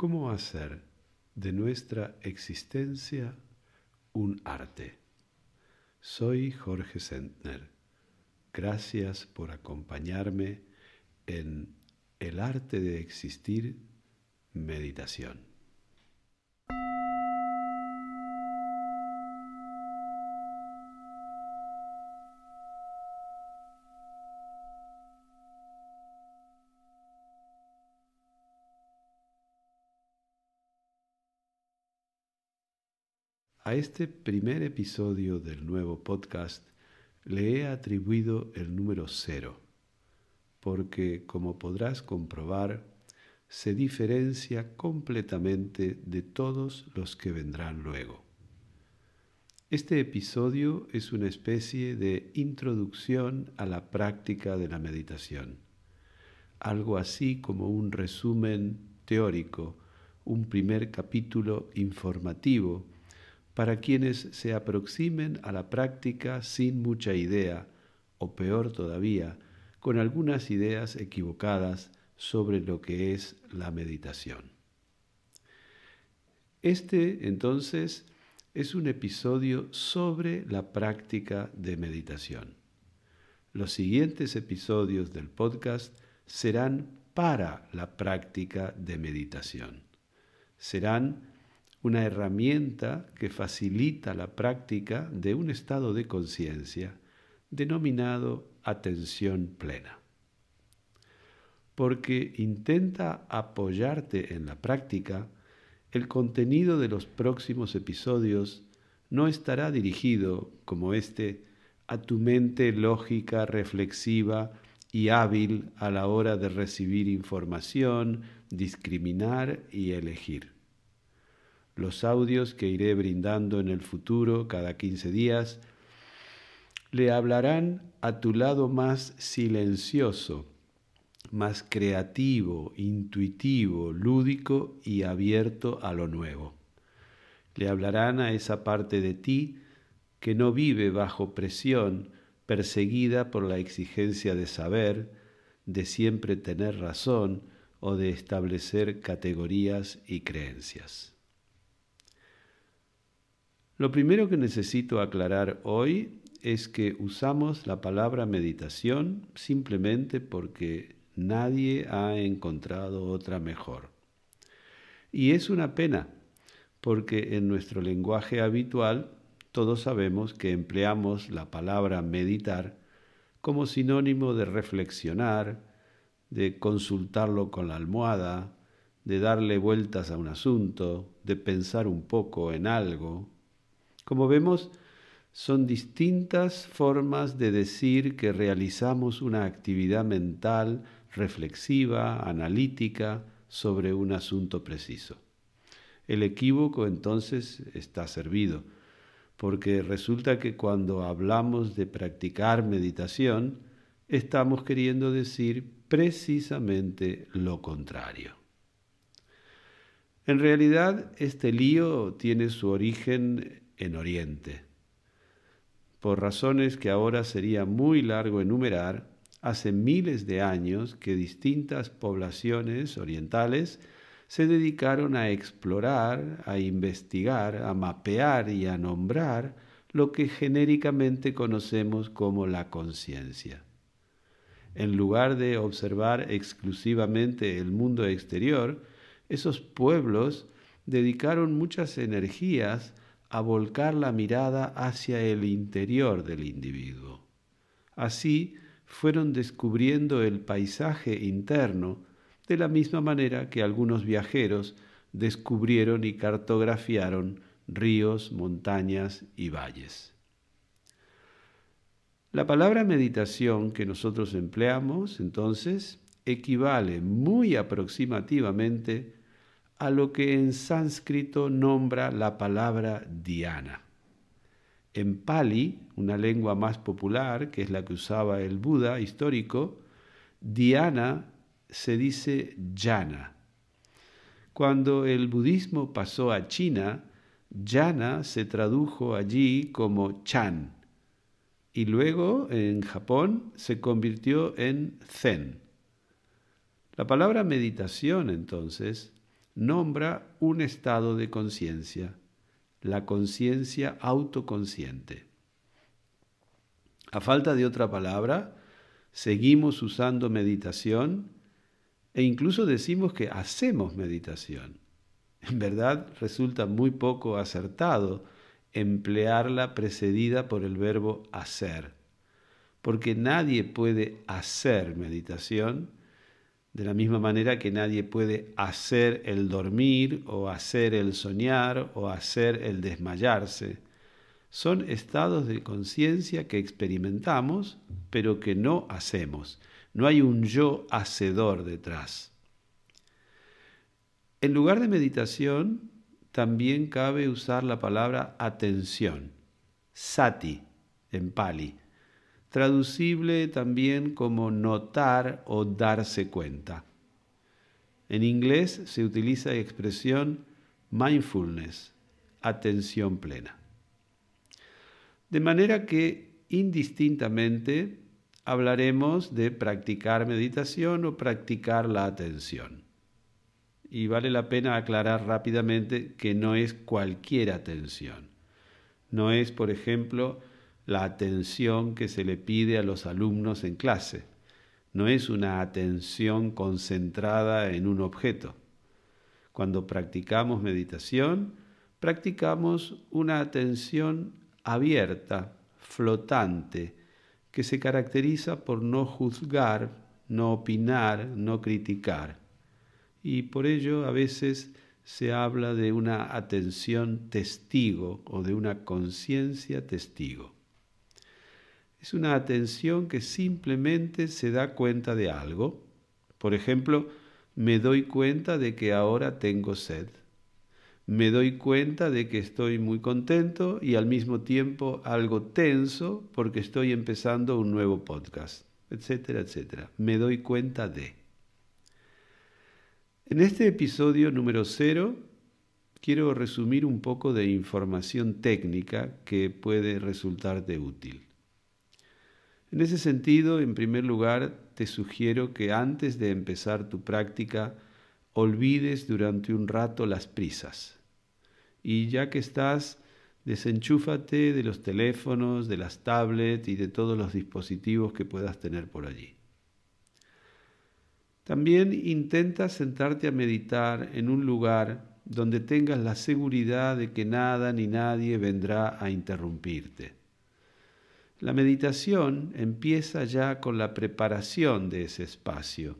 cómo hacer de nuestra existencia un arte. Soy Jorge Sentner. Gracias por acompañarme en El arte de existir, meditación. A este primer episodio del nuevo podcast le he atribuido el número cero, porque, como podrás comprobar, se diferencia completamente de todos los que vendrán luego. Este episodio es una especie de introducción a la práctica de la meditación, algo así como un resumen teórico, un primer capítulo informativo, para quienes se aproximen a la práctica sin mucha idea, o peor todavía, con algunas ideas equivocadas sobre lo que es la meditación. Este, entonces, es un episodio sobre la práctica de meditación. Los siguientes episodios del podcast serán para la práctica de meditación. Serán una herramienta que facilita la práctica de un estado de conciencia denominado atención plena. Porque intenta apoyarte en la práctica, el contenido de los próximos episodios no estará dirigido, como este, a tu mente lógica, reflexiva y hábil a la hora de recibir información, discriminar y elegir los audios que iré brindando en el futuro cada 15 días, le hablarán a tu lado más silencioso, más creativo, intuitivo, lúdico y abierto a lo nuevo. Le hablarán a esa parte de ti que no vive bajo presión, perseguida por la exigencia de saber, de siempre tener razón o de establecer categorías y creencias. Lo primero que necesito aclarar hoy es que usamos la palabra meditación simplemente porque nadie ha encontrado otra mejor. Y es una pena, porque en nuestro lenguaje habitual todos sabemos que empleamos la palabra meditar como sinónimo de reflexionar, de consultarlo con la almohada, de darle vueltas a un asunto, de pensar un poco en algo, como vemos, son distintas formas de decir que realizamos una actividad mental, reflexiva, analítica, sobre un asunto preciso. El equívoco entonces está servido, porque resulta que cuando hablamos de practicar meditación, estamos queriendo decir precisamente lo contrario. En realidad, este lío tiene su origen en Oriente. Por razones que ahora sería muy largo enumerar, hace miles de años que distintas poblaciones orientales se dedicaron a explorar, a investigar, a mapear y a nombrar lo que genéricamente conocemos como la conciencia. En lugar de observar exclusivamente el mundo exterior, esos pueblos dedicaron muchas energías a volcar la mirada hacia el interior del individuo. Así fueron descubriendo el paisaje interno de la misma manera que algunos viajeros descubrieron y cartografiaron ríos, montañas y valles. La palabra meditación que nosotros empleamos entonces equivale muy aproximativamente a lo que en sánscrito nombra la palabra diana. En Pali, una lengua más popular, que es la que usaba el Buda histórico, diana se dice jana. Cuando el budismo pasó a China, jana se tradujo allí como Chan y luego en Japón se convirtió en Zen. La palabra meditación entonces nombra un estado de conciencia, la conciencia autoconsciente. A falta de otra palabra, seguimos usando meditación e incluso decimos que hacemos meditación. En verdad resulta muy poco acertado emplearla precedida por el verbo hacer, porque nadie puede hacer meditación de la misma manera que nadie puede hacer el dormir o hacer el soñar o hacer el desmayarse. Son estados de conciencia que experimentamos pero que no hacemos. No hay un yo hacedor detrás. En lugar de meditación, también cabe usar la palabra atención, sati en pali, traducible también como notar o darse cuenta. En inglés se utiliza la expresión mindfulness, atención plena. De manera que indistintamente hablaremos de practicar meditación o practicar la atención. Y vale la pena aclarar rápidamente que no es cualquier atención. No es, por ejemplo, la atención que se le pide a los alumnos en clase. No es una atención concentrada en un objeto. Cuando practicamos meditación, practicamos una atención abierta, flotante, que se caracteriza por no juzgar, no opinar, no criticar. Y por ello a veces se habla de una atención testigo o de una conciencia testigo es una atención que simplemente se da cuenta de algo. Por ejemplo, me doy cuenta de que ahora tengo sed. Me doy cuenta de que estoy muy contento y al mismo tiempo algo tenso porque estoy empezando un nuevo podcast, etcétera, etcétera. Me doy cuenta de. En este episodio número cero quiero resumir un poco de información técnica que puede resultarte útil. En ese sentido, en primer lugar, te sugiero que antes de empezar tu práctica, olvides durante un rato las prisas. Y ya que estás, desenchúfate de los teléfonos, de las tablets y de todos los dispositivos que puedas tener por allí. También intenta sentarte a meditar en un lugar donde tengas la seguridad de que nada ni nadie vendrá a interrumpirte. La meditación empieza ya con la preparación de ese espacio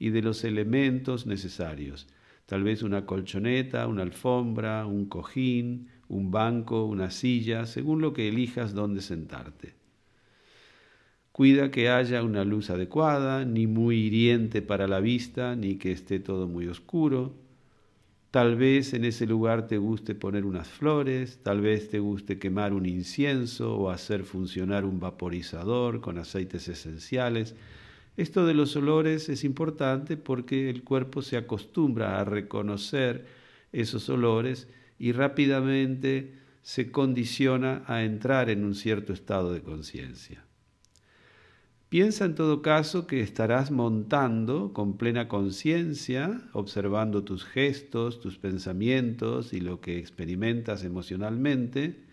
y de los elementos necesarios, tal vez una colchoneta, una alfombra, un cojín, un banco, una silla, según lo que elijas dónde sentarte. Cuida que haya una luz adecuada, ni muy hiriente para la vista, ni que esté todo muy oscuro. Tal vez en ese lugar te guste poner unas flores, tal vez te guste quemar un incienso o hacer funcionar un vaporizador con aceites esenciales. Esto de los olores es importante porque el cuerpo se acostumbra a reconocer esos olores y rápidamente se condiciona a entrar en un cierto estado de conciencia. Piensa en todo caso que estarás montando con plena conciencia, observando tus gestos, tus pensamientos y lo que experimentas emocionalmente.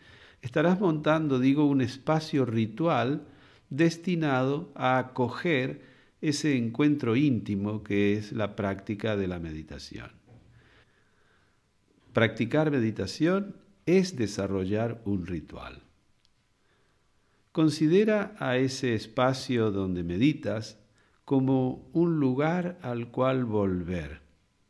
Estarás montando, digo, un espacio ritual destinado a acoger ese encuentro íntimo que es la práctica de la meditación. Practicar meditación es desarrollar un ritual. Considera a ese espacio donde meditas como un lugar al cual volver,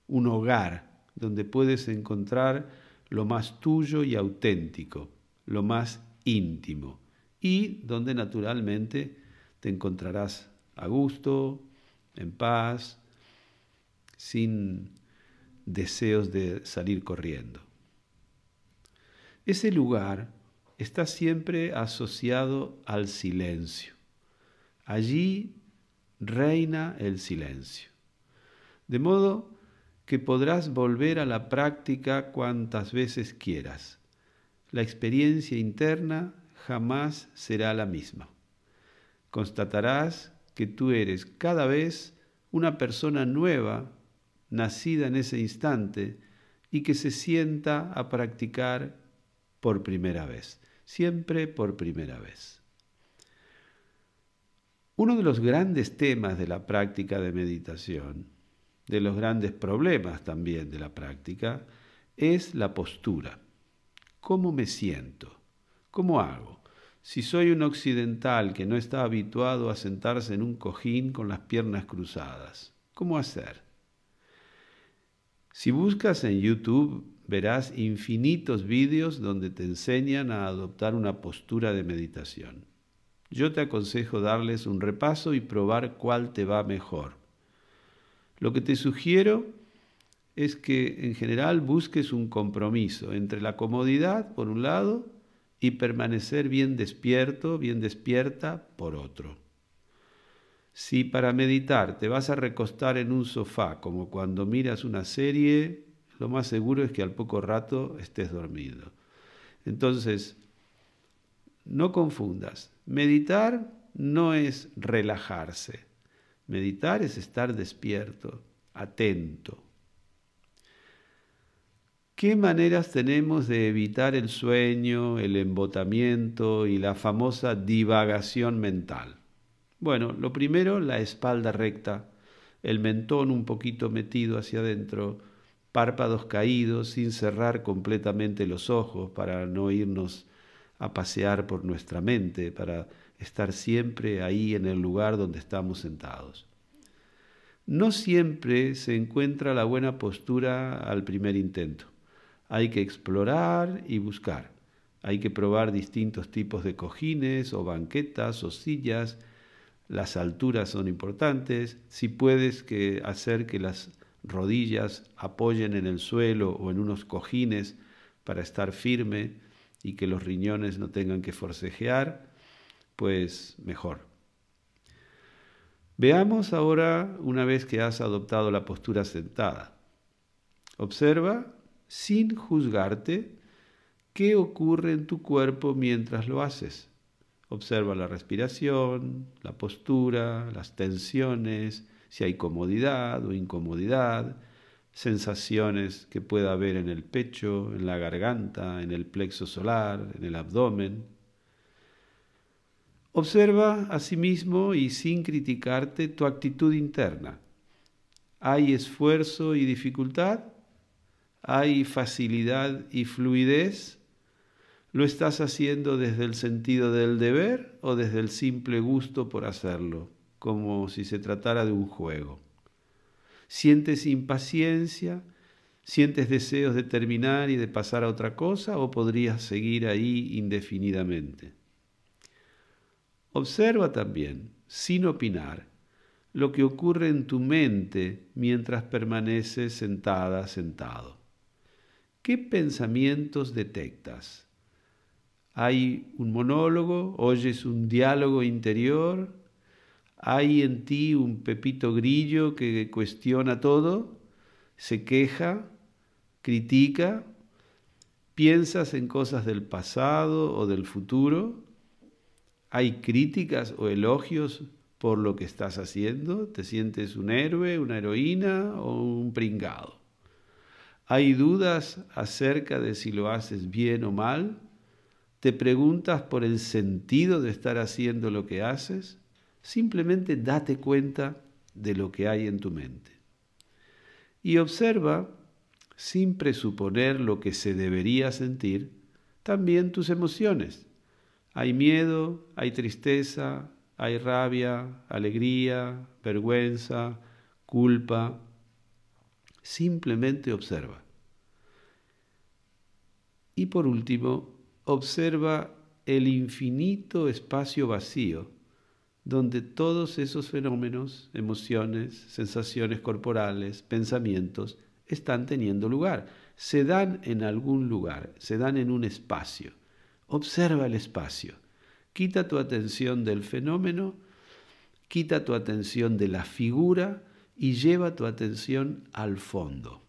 un hogar donde puedes encontrar lo más tuyo y auténtico, lo más íntimo, y donde naturalmente te encontrarás a gusto, en paz, sin deseos de salir corriendo. Ese lugar está siempre asociado al silencio. Allí reina el silencio. De modo que podrás volver a la práctica cuantas veces quieras. La experiencia interna jamás será la misma. Constatarás que tú eres cada vez una persona nueva, nacida en ese instante, y que se sienta a practicar por primera vez siempre por primera vez. Uno de los grandes temas de la práctica de meditación, de los grandes problemas también de la práctica, es la postura. ¿Cómo me siento? ¿Cómo hago? Si soy un occidental que no está habituado a sentarse en un cojín con las piernas cruzadas, ¿cómo hacer? Si buscas en YouTube verás infinitos vídeos donde te enseñan a adoptar una postura de meditación. Yo te aconsejo darles un repaso y probar cuál te va mejor. Lo que te sugiero es que en general busques un compromiso entre la comodidad, por un lado, y permanecer bien despierto, bien despierta, por otro. Si para meditar te vas a recostar en un sofá como cuando miras una serie, lo más seguro es que al poco rato estés dormido. Entonces, no confundas. Meditar no es relajarse. Meditar es estar despierto, atento. ¿Qué maneras tenemos de evitar el sueño, el embotamiento y la famosa divagación mental? Bueno, lo primero, la espalda recta, el mentón un poquito metido hacia adentro, párpados caídos, sin cerrar completamente los ojos para no irnos a pasear por nuestra mente, para estar siempre ahí en el lugar donde estamos sentados. No siempre se encuentra la buena postura al primer intento. Hay que explorar y buscar. Hay que probar distintos tipos de cojines o banquetas o sillas. Las alturas son importantes. Si puedes que hacer que las rodillas apoyen en el suelo o en unos cojines para estar firme y que los riñones no tengan que forcejear, pues mejor. Veamos ahora una vez que has adoptado la postura sentada. Observa, sin juzgarte, qué ocurre en tu cuerpo mientras lo haces. Observa la respiración, la postura, las tensiones, si hay comodidad o incomodidad, sensaciones que pueda haber en el pecho, en la garganta, en el plexo solar, en el abdomen. Observa a sí mismo y sin criticarte tu actitud interna. ¿Hay esfuerzo y dificultad? ¿Hay facilidad y fluidez? ¿Lo estás haciendo desde el sentido del deber o desde el simple gusto por hacerlo? como si se tratara de un juego. ¿Sientes impaciencia? ¿Sientes deseos de terminar y de pasar a otra cosa o podrías seguir ahí indefinidamente? Observa también, sin opinar, lo que ocurre en tu mente mientras permaneces sentada, sentado. ¿Qué pensamientos detectas? ¿Hay un monólogo? ¿Oyes un diálogo interior? Hay en ti un pepito grillo que cuestiona todo, se queja, critica, piensas en cosas del pasado o del futuro. Hay críticas o elogios por lo que estás haciendo, te sientes un héroe, una heroína o un pringado. Hay dudas acerca de si lo haces bien o mal, te preguntas por el sentido de estar haciendo lo que haces, Simplemente date cuenta de lo que hay en tu mente. Y observa, sin presuponer lo que se debería sentir, también tus emociones. Hay miedo, hay tristeza, hay rabia, alegría, vergüenza, culpa. Simplemente observa. Y por último, observa el infinito espacio vacío donde todos esos fenómenos, emociones, sensaciones corporales, pensamientos, están teniendo lugar. Se dan en algún lugar, se dan en un espacio. Observa el espacio. Quita tu atención del fenómeno, quita tu atención de la figura y lleva tu atención al fondo.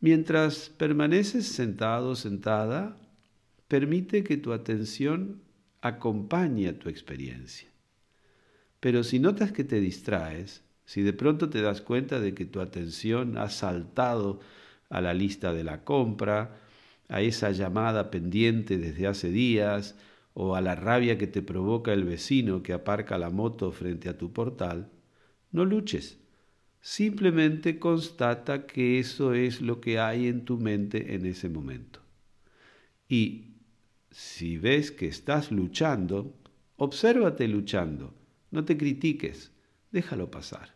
Mientras permaneces sentado, sentada, permite que tu atención acompaña tu experiencia. Pero si notas que te distraes, si de pronto te das cuenta de que tu atención ha saltado a la lista de la compra, a esa llamada pendiente desde hace días, o a la rabia que te provoca el vecino que aparca la moto frente a tu portal, no luches. Simplemente constata que eso es lo que hay en tu mente en ese momento. Y si ves que estás luchando, obsérvate luchando, no te critiques, déjalo pasar.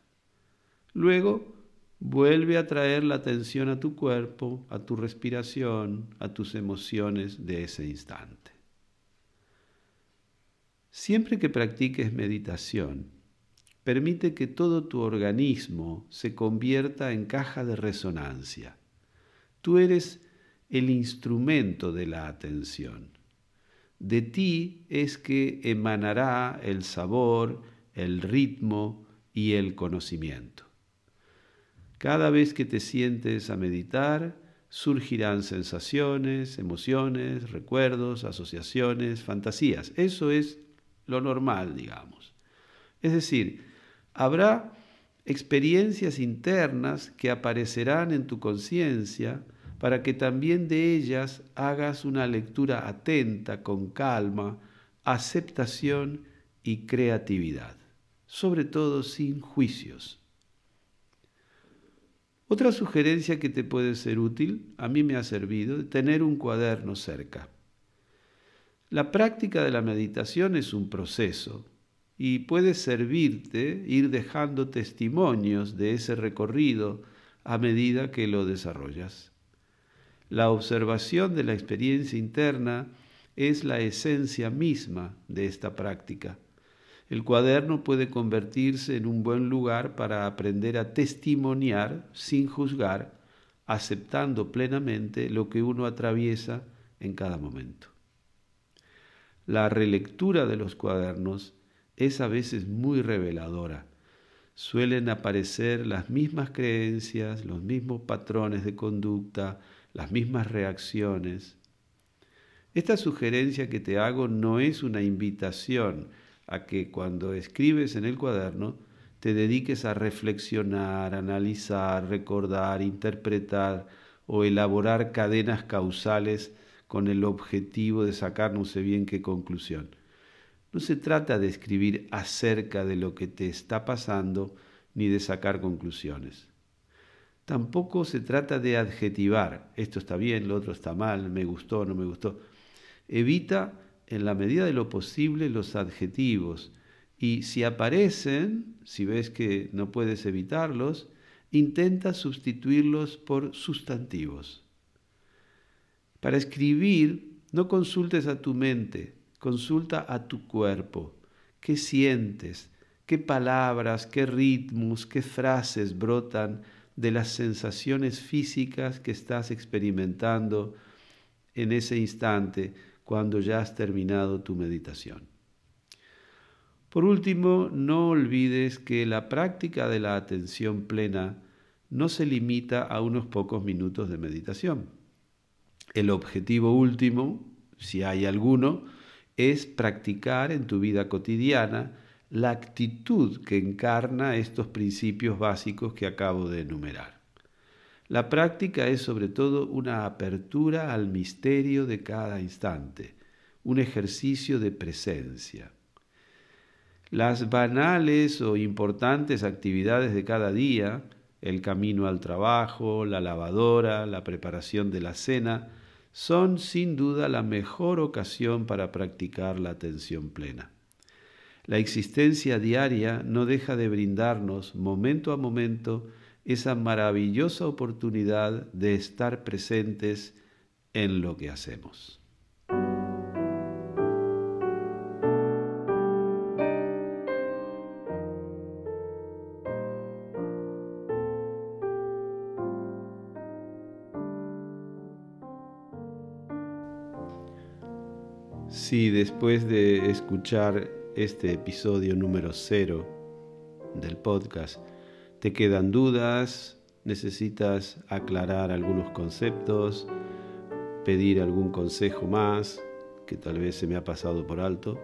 Luego, vuelve a traer la atención a tu cuerpo, a tu respiración, a tus emociones de ese instante. Siempre que practiques meditación, permite que todo tu organismo se convierta en caja de resonancia. Tú eres el instrumento de la atención de ti es que emanará el sabor, el ritmo y el conocimiento. Cada vez que te sientes a meditar, surgirán sensaciones, emociones, recuerdos, asociaciones, fantasías. Eso es lo normal, digamos. Es decir, habrá experiencias internas que aparecerán en tu conciencia, para que también de ellas hagas una lectura atenta, con calma, aceptación y creatividad, sobre todo sin juicios. Otra sugerencia que te puede ser útil, a mí me ha servido, tener un cuaderno cerca. La práctica de la meditación es un proceso y puede servirte ir dejando testimonios de ese recorrido a medida que lo desarrollas. La observación de la experiencia interna es la esencia misma de esta práctica. El cuaderno puede convertirse en un buen lugar para aprender a testimoniar sin juzgar, aceptando plenamente lo que uno atraviesa en cada momento. La relectura de los cuadernos es a veces muy reveladora. Suelen aparecer las mismas creencias, los mismos patrones de conducta, las mismas reacciones. Esta sugerencia que te hago no es una invitación a que cuando escribes en el cuaderno te dediques a reflexionar, analizar, recordar, interpretar o elaborar cadenas causales con el objetivo de sacar no sé bien qué conclusión. No se trata de escribir acerca de lo que te está pasando ni de sacar conclusiones. Tampoco se trata de adjetivar, esto está bien, lo otro está mal, me gustó, no me gustó. Evita en la medida de lo posible los adjetivos y si aparecen, si ves que no puedes evitarlos, intenta sustituirlos por sustantivos. Para escribir, no consultes a tu mente, consulta a tu cuerpo. ¿Qué sientes? ¿Qué palabras, qué ritmos, qué frases brotan? de las sensaciones físicas que estás experimentando en ese instante cuando ya has terminado tu meditación. Por último, no olvides que la práctica de la atención plena no se limita a unos pocos minutos de meditación. El objetivo último, si hay alguno, es practicar en tu vida cotidiana la actitud que encarna estos principios básicos que acabo de enumerar. La práctica es sobre todo una apertura al misterio de cada instante, un ejercicio de presencia. Las banales o importantes actividades de cada día, el camino al trabajo, la lavadora, la preparación de la cena, son sin duda la mejor ocasión para practicar la atención plena. La existencia diaria no deja de brindarnos momento a momento esa maravillosa oportunidad de estar presentes en lo que hacemos. Si después de escuchar este episodio número cero del podcast. ¿Te quedan dudas? ¿Necesitas aclarar algunos conceptos? ¿Pedir algún consejo más que tal vez se me ha pasado por alto?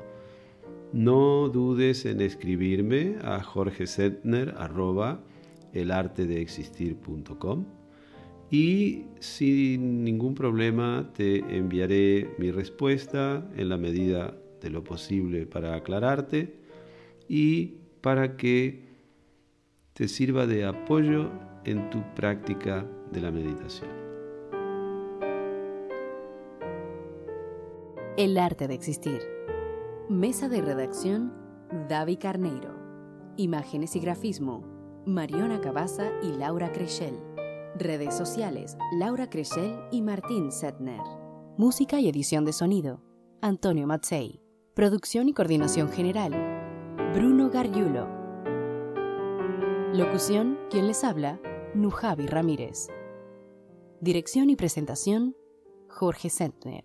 No dudes en escribirme a jorgesetner.elartedeexistir.com y sin ningún problema te enviaré mi respuesta en la medida de lo posible para aclararte y para que te sirva de apoyo en tu práctica de la meditación. El arte de existir. Mesa de redacción, Davi Carneiro. Imágenes y grafismo, Mariona Cabaza y Laura Creschel. Redes sociales, Laura Creschel y Martín Setner. Música y edición de sonido, Antonio Matzei. Producción y coordinación general, Bruno Gargiulo. Locución, quien les habla, Nujavi Ramírez. Dirección y presentación, Jorge Sentner.